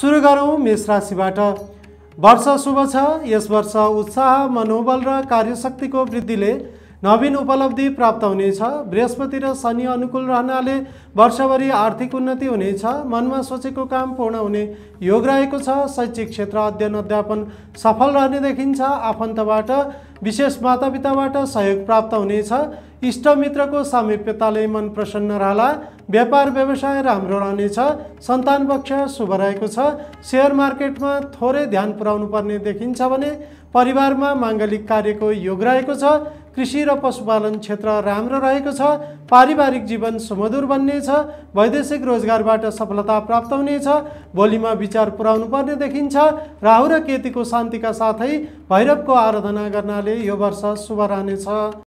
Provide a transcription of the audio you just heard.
सुरु गरौँ मेष राशिबाट वर्ष शुभ छ यस वर्ष उत्साह मनोबल र कार्यशक्तिको वृद्धिले नवीन उपलब्धि प्राप्त हुनेछ बृहस्पति र शनि अनुकूल रहनाले वर्षभरि आर्थिक उन्नति हुनेछ मनमा सोचेको काम पूर्ण हुने योग रहेको छ शैक्षिक क्षेत्र अध्ययन अध्यापन सफल रहने देखिन्छ आफन्तबाट विशेष मातापिताबाट सहयोग प्राप्त हुनेछ इष्टमित्रको सामिप्यताले मन प्रसन्न रहला व्यापार व्यवसाय राम्रो रहनेछ सन्तान पक्ष शुभ रहेको छ सेयर मार्केटमा थोरै ध्यान पुर्याउनु पर्ने देखिन्छ भने परिवारमा माङ्गलिक कार्यको योग रहेको छ कृषि र पशुपालन क्षेत्र राम्रो रहेको छ पारिवारिक जीवन सुमधुर बन्नेछ वैदेशिक रोजगारबाट सफलता प्राप्त हुनेछ भोलिमा विचार पुर्याउनु पर्ने देखिन्छ राहु र केतीको शान्तिका साथै भैरवको आराधना गर्नाले यो वर्ष शुभ रहनेछ